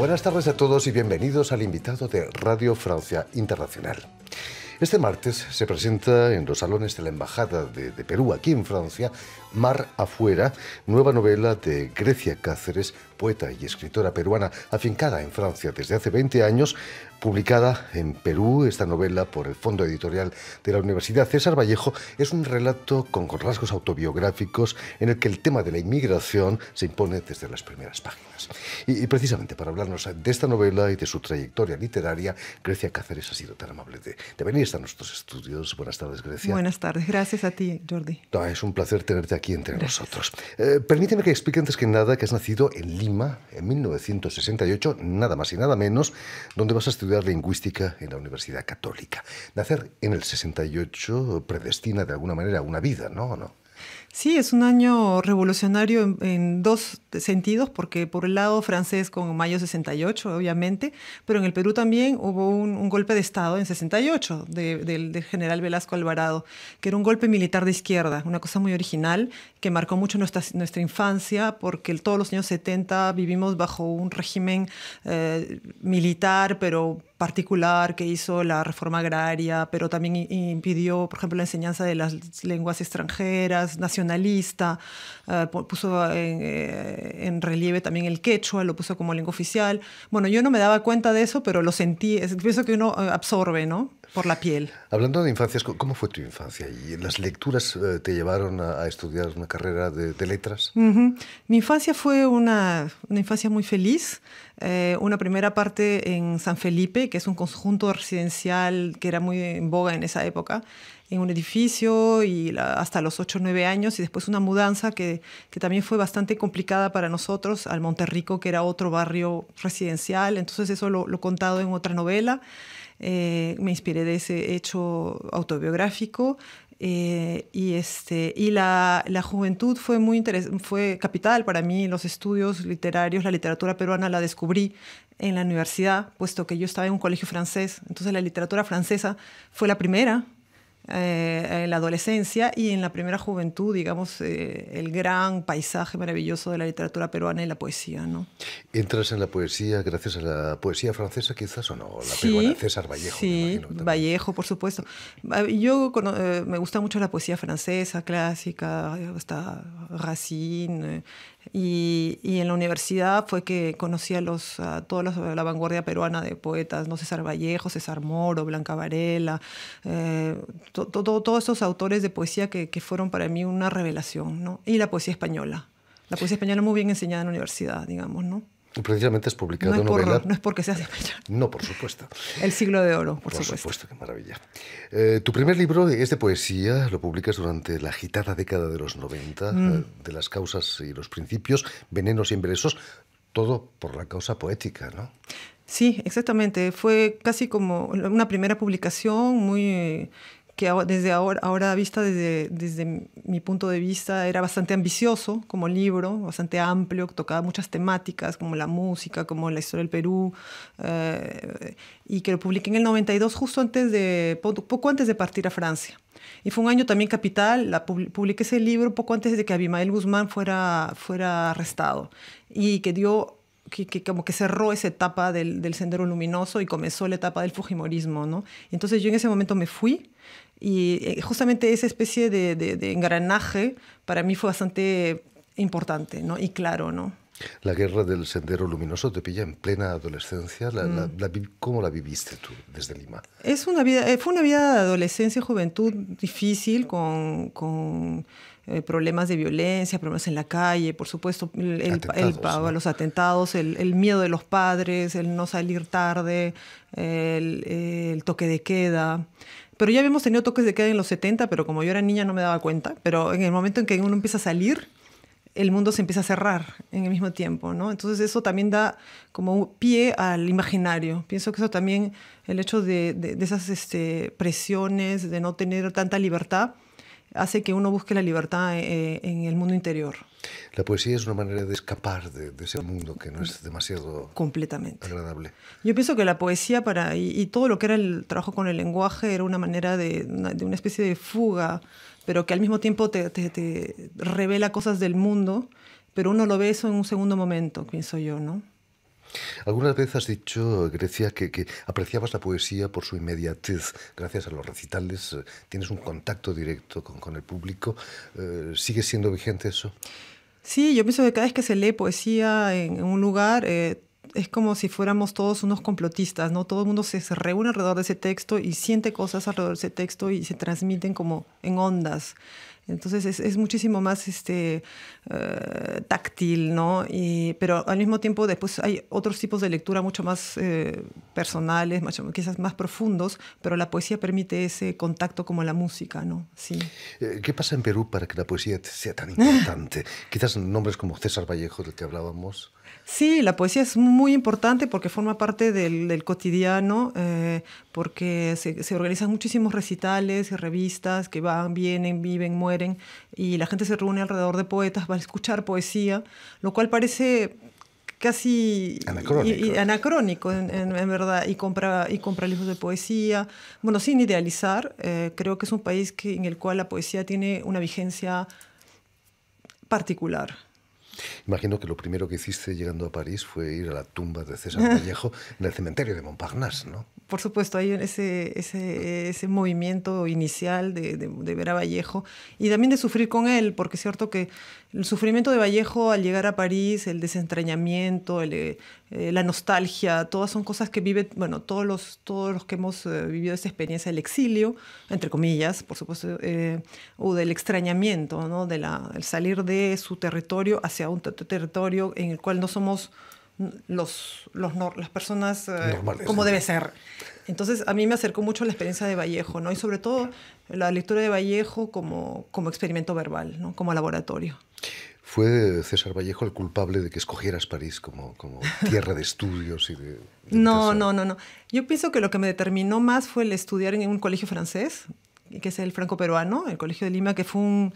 Buenas tardes a todos y bienvenidos al invitado de Radio Francia Internacional. Este martes se presenta en los salones de la Embajada de, Perú aquí en Francia, Mar Afuera, nueva novela de Grecia Cáceres, poeta y escritora peruana afincada en Francia desde hace 20 años, Publicada en Perú, esta novela por el Fondo Editorial de la Universidad César Vallejo es un relato con rasgos autobiográficos en el que el tema de la inmigración se impone desde las primeras páginas. Y, precisamente para hablarnos de esta novela y de su trayectoria literaria, Grecia Cáceres ha sido tan amable de, venir hasta nuestros estudios. Buenas tardes, Grecia. Buenas tardes, gracias a ti, Jordi. Ah, es un placer tenerte aquí entre nosotros. Eh, permíteme que explique antes que nada que has nacido en Lima en 1968, nada más y nada menos, donde vas a estudiar Lingüística en la Universidad Católica. Nacer en el 68 predestina de alguna manera una vida, ¿no? ¿No? Sí, es un año revolucionario en, dos sentidos, porque por el lado francés con mayo 68, obviamente, pero en el Perú también hubo un, golpe de Estado en 68 del general Velasco Alvarado, que era un golpe militar de izquierda, una cosa muy original, que marcó mucho nuestra, nuestra infancia, porque todos los años 70 vivimos bajo un régimen eh, militar, pero particular que hizo la reforma agraria, pero también impidió, por ejemplo, la enseñanza de las lenguas extranjeras, nacionales nacionalista, eh, puso eh, eh, en, relieve también el quechua, lo puso como lengua oficial. Bueno, yo no me daba cuenta de eso, pero lo sentí, es, pienso que uno absorbe, ¿no? Por la piel. Hablando de infancias, ¿cómo fue tu infancia? ¿Y las lecturas te llevaron a, estudiar una carrera de, letras? Mi infancia fue una, infancia muy feliz. una primera parte en San Felipe, que es un conjunto residencial que era muy en boga en esa época en un edificio y hasta los 8 o 9 años y después una mudanza que, que, también fue bastante complicada para nosotros al Monterrico, que era otro barrio residencial. Entonces eso lo, lo he contado en otra novela. Eh, me inspiré de ese hecho autobiográfico. Eh, y este, y la, la juventud fue, muy interes fue capital para mí. Los estudios literarios, la literatura peruana la descubrí en la universidad, puesto que yo estaba en un colegio francés. Entonces la literatura francesa fue la primera eh, en la adolescencia y en la primera juventud, digamos, eh, el gran paisaje maravilloso de la literatura peruana y la poesía. ¿no? ¿Entras en la poesía gracias a la poesía francesa quizás o no? La sí, César Vallejo. Sí, Vallejo, por supuesto. Ah, yo eh, me gusta mucho la poesía francesa, clásica, hasta Racine, y, y en la universidad fue que conocí a, los, toda la vanguardia peruana de poetas, ¿no? César Vallejo, César Moro, Blanca Varela, eh, todos esos autores de poesía que, que, fueron para mí una revelación. ¿no? Y la poesía española. La poesía española muy bien enseñada en la universidad, digamos, ¿no? Precisamente es publicado no es no es porque seas español. No, por supuesto. El siglo de oro, por, supuesto. Por supuesto, qué maravilla. Eh, tu primer libro es de poesía, lo publicas durante la agitada década de los 90, mm. eh, de las causas y los principios, venenos y embelesos, todo por la causa poética, ¿no? Sí, exactamente. Fue casi como una primera publicación muy que desde ahora, vista desde, desde mi punto de vista era bastante ambicioso como libro, bastante amplio, tocaba muchas temáticas como la música, como la historia del Perú, eh, y que lo publiqué en el 92 justo antes de, poco antes de partir a Francia. Y fue un año también capital, la, publiqué ese libro poco antes de que Abimael Guzmán fuera, fuera arrestado y que dio que, como que cerró esa etapa del, del, sendero luminoso y comenzó la etapa del Fujimorismo, ¿no? Entonces yo en ese momento me fui y eh, justamente esa especie de, engranaje para mí fue bastante importante ¿no? y claro. ¿no? La guerra del sendero luminoso te pilla en plena adolescencia. la, mm. ¿Cómo la viviste tú desde Lima? Es una vida, eh, fue una vida de adolescencia y juventud difícil, con, con eh, problemas de violencia, problemas en la calle, por supuesto, el, el, los atentados, el, miedo de los padres, el no salir tarde, el, toque de queda. Pero ya habíamos tenido toques de queda en los 70, pero como yo era niña no me daba cuenta. Pero en el momento en que uno empieza a salir, el mundo se empieza a cerrar en el mismo tiempo, ¿no? Entonces eso también da como un pie al imaginario. Pienso que eso también, el hecho de, de, esas este, presiones, de no tener tanta libertad, hace que uno busque la libertad eh, eh, en el mundo interior. La poesía es una manera de escapar de, ese mundo que no es demasiado Completamente. agradable. Yo pienso que la poesía para, y, todo lo que era el trabajo con el lenguaje era una manera de una, especie de fuga, pero que al mismo tiempo te, te, revela cosas del mundo, pero uno lo ve eso en un segundo momento, pienso yo, ¿no? ¿Alguna vez has dicho, Grecia, que, que, apreciabas la poesía por su inmediatez. Gracias a los recitales eh, tienes un contacto directo con, el público. Eh, ¿Sigue siendo vigente eso? Sí, yo pienso que cada vez que se lee poesía en, un lugar, eh, es como si fuéramos todos unos complotistas, ¿no? Todo el mundo se, reúne alrededor de ese texto y siente cosas alrededor de ese texto y se transmiten como en ondas. Entonces es, muchísimo más este, eh, táctil, ¿no? Y, pero al mismo tiempo después hay otros tipos de lectura mucho más eh, personales, quizás más profundos, pero la poesía permite ese contacto como la música, ¿no? Sí. Eh, ¿Qué pasa en Perú para que la poesía sea tan importante? quizás nombres como César Vallejo del que hablábamos. Sí, la poesía es muy importante porque forma parte del, cotidiano, eh, porque se, organizan muchísimos recitales y revistas que van, vienen, viven, mueren, y la gente se reúne alrededor de poetas, para escuchar poesía, lo cual parece casi anacrónico, en, verdad, y compra, y compra libros de poesía. Bueno, sin idealizar, eh, creo que es un país en el cual la poesía tiene una vigencia particular. Imagino que lo primero que hiciste llegando a París fue ir a la tumba de César Vallejo en el cementerio de Montparnasse, ¿no? Por supuesto, hay ese, ese, ese movimiento inicial de, de, ver a Vallejo y también de sufrir con él, porque es cierto que el sufrimiento de Vallejo al llegar a París, el desentrañamiento, eh, eh, la nostalgia, todas son cosas que vive, bueno, todos los, todos los que hemos eh, vivido esa experiencia del exilio, entre comillas, por supuesto, o del extrañamiento, ¿no? De la, salir de su territorio hacia un territorio en el cual no somos los, las personas eh, como debe ser. Entonces a mí me acercó mucho la experiencia de Vallejo, ¿no? Y sobre todo la lectura de Vallejo como, como experimento verbal, ¿no? Como laboratorio. ¿Fue César Vallejo el culpable de que escogieras París como, como tierra de estudios y no, no, no, no. Yo pienso que lo que me determinó más fue el estudiar en un colegio francés, que es el franco-peruano, el Colegio de Lima, que fue un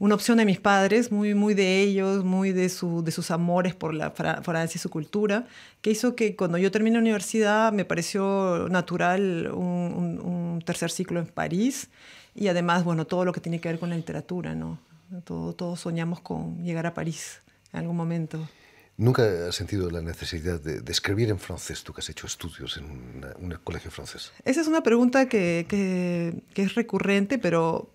una opción de mis padres, muy, muy de ellos, muy de, su, de sus amores por la Francia y su cultura, que hizo que cuando yo terminé la universidad me pareció natural un, tercer ciclo en París y además, bueno, todo lo que tiene que ver con la literatura, ¿no? Todo, todos soñamos con llegar a París en algún momento. ¿Nunca has sentido la necesidad de, escribir en francés, tú que has hecho estudios en un colegio francés? Esa es una pregunta que, que, que, es recurrente, pero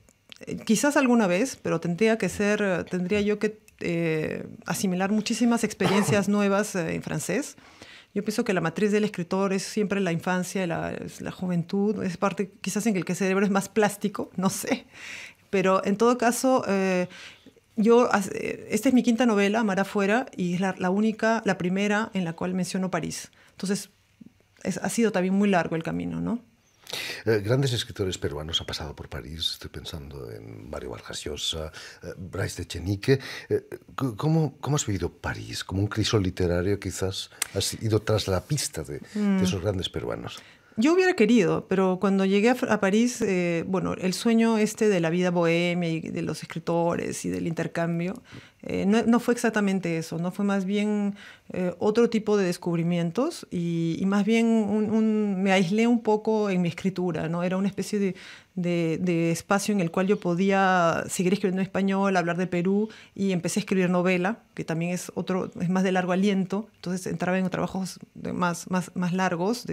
quizás alguna vez, pero tendría que ser, tendría yo que eh, asimilar muchísimas experiencias nuevas eh, en francés. Yo pienso que la matriz del escritor es siempre la infancia, la, la juventud, es parte quizás en el que el cerebro es más plástico, no sé. Pero en todo caso, eh, yo, esta es mi quinta novela, Amar afuera, y es la, única, la primera en la cual menciono París. Entonces, ha sido también muy largo el camino, ¿no? Eh, grandes escritores peruanos han pasado por París, estoy pensando en Mario Vargas Llosa, eh, Bryce de Chenique. Eh, ¿cómo, has vivido París? ¿Como un crisol literario quizás has ido tras la pista de, mm. esos grandes peruanos? Yo hubiera querido, pero cuando llegué a, París, bueno, el sueño este de la vida bohemia y de los escritores y del intercambio, no, no, fue exactamente eso, no fue más bien eh, otro tipo de descubrimientos y, más bien un, me aislé un poco en mi escritura, ¿no? Era una especie de, espacio en el cual yo podía seguir escribiendo en español, hablar de Perú y empecé a escribir novela, que también es otro, es más de largo aliento, entonces entraba en trabajos más, más, más largos,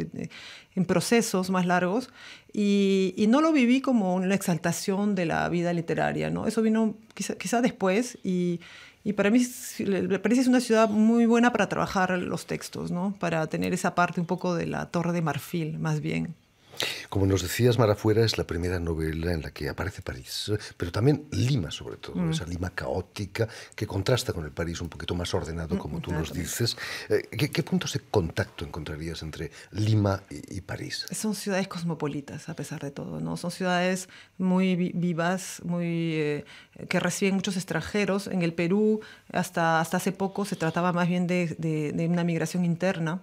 en procesos más largos y, no lo viví como una exaltación de la vida literaria, ¿no? Eso vino quizá, quizá después y y para mí Parece es una ciudad muy buena para trabajar los textos, ¿no? para tener esa parte un poco de la torre de marfil, más bien. Como nos decías, Mar Afuera es la primera novela en la que aparece París, pero también Lima, sobre todo, mm. esa Lima caótica que contrasta con el París un poquito más ordenado, mm, como tú nos dices. Eh, ¿Qué, puntos de contacto encontrarías entre Lima y, París? Son ciudades cosmopolitas, a pesar de todo, ¿no? Son ciudades muy vivas, muy, eh, que reciben muchos extranjeros. En el Perú, hasta, hasta hace poco, se trataba más bien de, de una migración interna.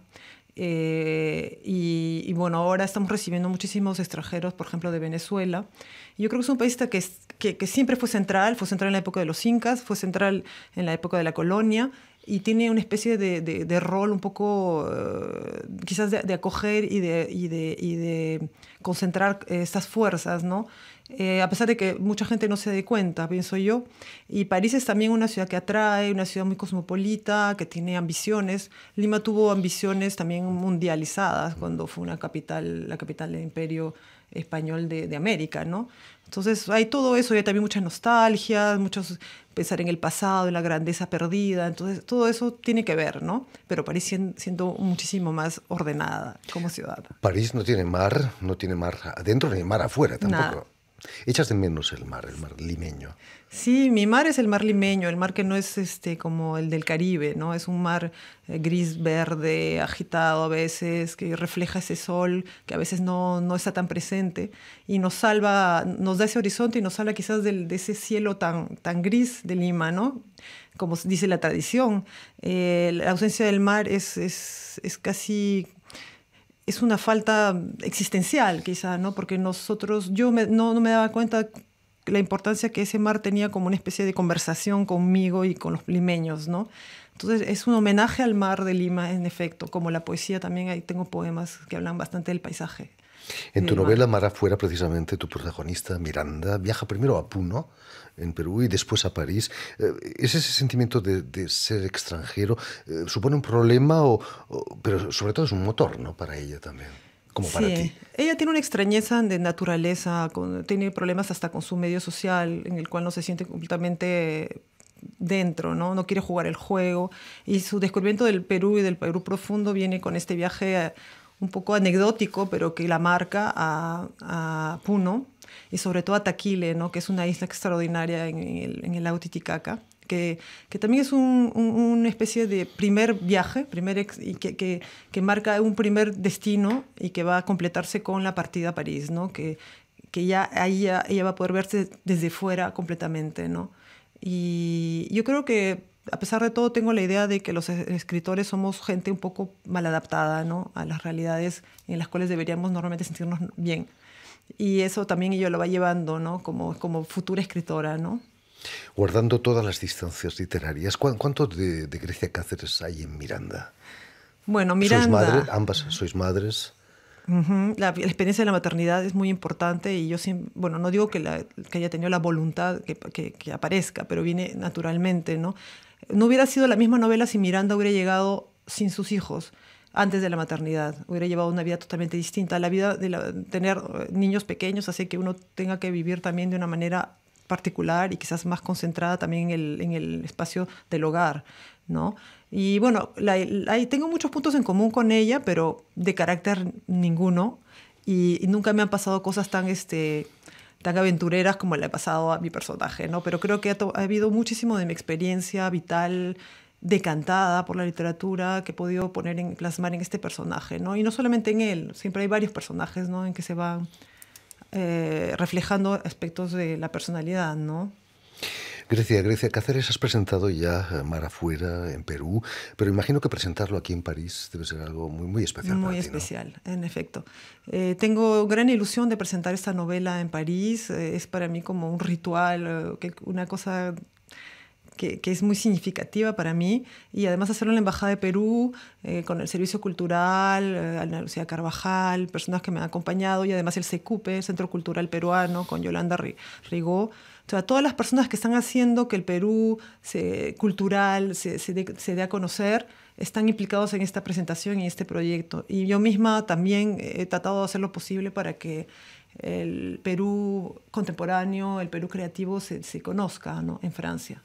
Eh, y, bueno, ahora estamos recibiendo muchísimos extranjeros, por ejemplo, de Venezuela. Yo creo que es un país que, que, siempre fue central, fue central en la época de los incas, fue central en la época de la colonia y tiene una especie de, rol un poco eh, quizás de, acoger y de, y concentrar eh, estas fuerzas, ¿no? Eh, a pesar de que mucha gente no se dé cuenta, pienso yo. Y París es también una ciudad que atrae, una ciudad muy cosmopolita, que tiene ambiciones. Lima tuvo ambiciones también mundializadas cuando fue una capital, la capital del imperio español de, América, ¿no? Entonces hay todo eso, hay también muchas nostalgias, muchos pensar en el pasado, en la grandeza perdida, entonces todo eso tiene que ver, ¿no? Pero París siendo muchísimo más ordenada como ciudad. París no tiene mar, no tiene mar adentro ni mar afuera tampoco. Echas de menos el mar, el mar limeño. Sí, mi mar es el mar limeño, el mar que no es este como el del Caribe, ¿no? Es un mar eh, gris verde, agitado a veces, que refleja ese sol que a veces no, está tan presente y nos salva, nos da ese horizonte y nos salva quizás de ese cielo tan, tan gris de Lima, ¿no? Como dice la tradición, eh, la ausencia del mar es, es, es casi es una falta existencial quizá, ¿no? Porque nosotros, yo no, me daba cuenta la importancia que ese mar tenía como una especie de conversación conmigo y con los limeños, ¿no? Entonces es un homenaje al mar de Lima, en efecto, como la poesía también, ahí tengo poemas que hablan bastante del paisaje. En tu novela Mar afuera, precisamente, tu protagonista, Miranda, viaja primero a Puno, en Perú, y después a París. Eh, ¿Es ese sentimiento de, ser extranjero? Eh, ¿Supone un problema? O, pero sobre todo es un motor ¿no? para ella también. Como para ti. Ella tiene una extrañeza de naturaleza, tiene problemas hasta con su medio social, en el cual no se siente completamente dentro, ¿no? No quiere jugar el juego. Y su descubrimiento del Perú y del Perú profundo viene con este viaje un poco anecdótico, pero que la marca a, Puno y sobre todo a Taquile, ¿no? que es una isla extraordinaria en el, en lago Titicaca. Que, que, también es una especie de primer viaje, primer y que, que, marca un primer destino y que va a completarse con la partida a París, ¿no? que, ya ahí ella, va a poder verse desde fuera completamente. ¿no? Y yo creo que a pesar de todo, tengo la idea de que los escritores somos gente un poco mal adaptada a las realidades en las cuales deberíamos normalmente sentirnos bien. Y eso también yo lo va llevando ¿no? como, como futura escritora. ¿no? Guardando todas las distancias literarias, ¿cuántos de, de Grecia Cáceres hay en Miranda? Bueno, Miranda. madre? ambas sois madres. la, experiencia de la maternidad es muy importante y yo, bueno, no digo que, que haya tenido la voluntad que, que aparezca, pero viene naturalmente, ¿no? no hubiera sido la misma novela si Miranda hubiera llegado sin sus hijos antes de la maternidad. Hubiera llevado una vida totalmente distinta. La vida de tener eh, niños pequeños hace que uno tenga que vivir también de una manera particular y quizás más concentrada también en el, espacio del hogar, ¿no? Y bueno, tengo muchos puntos en común con ella, pero de carácter ninguno. Y, nunca me han pasado cosas tan este, tan aventureras como le ha pasado a mi personaje, ¿no? Pero creo que ha, habido muchísimo de mi experiencia vital decantada por la literatura que he podido poner en, plasmar en este personaje, ¿no? Y no solamente en él, siempre hay varios personajes, ¿no? En que se van eh, reflejando aspectos de la personalidad, ¿no? Grecia, Grecia, Cáceres, has presentado ya eh, Mar afuera en Perú, pero imagino que presentarlo aquí en París debe ser algo muy, muy especial. Muy para especial, ti, ¿no? en efecto. Eh, tengo gran ilusión de presentar esta novela en París. Eh, es para mí como un ritual, una cosa que, es muy significativa para mí. Y además hacerlo en la Embajada de Perú, con el Servicio Cultural, Ana Lucía Carvajal, personas que me han acompañado, y además el CECUPE, e, Centro Cultural Peruano, con Yolanda Rigó todas las personas que están haciendo que el Perú cultural se, dé, a conocer están implicados en esta presentación y en este proyecto. Y yo misma también he tratado de hacer lo posible para que el Perú contemporáneo, el Perú creativo se, conozca en Francia.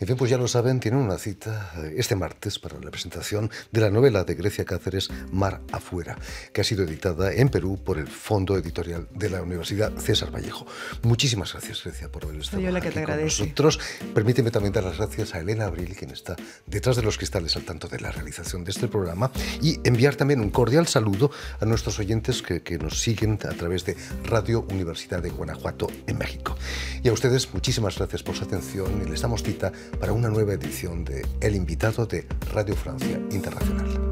En fin, pues ya lo saben, tienen una cita eh, este martes para la presentación de la novela de Grecia Cáceres, Mar Afuera, que ha sido editada en Perú por el Fondo Editorial de la Universidad César Vallejo. Muchísimas gracias, Grecia, por haber estado Yo la que te con nosotros. Permíteme también dar las gracias a Elena Abril, quien está detrás de los cristales al tanto de la realización de este programa, y enviar también un cordial saludo a nuestros oyentes que, nos siguen a través de Radio Universidad de Guanajuato en México. Y a ustedes, muchísimas gracias por su atención y les damos cita para una nueva edición de El Invitado de Radio Francia Internacional.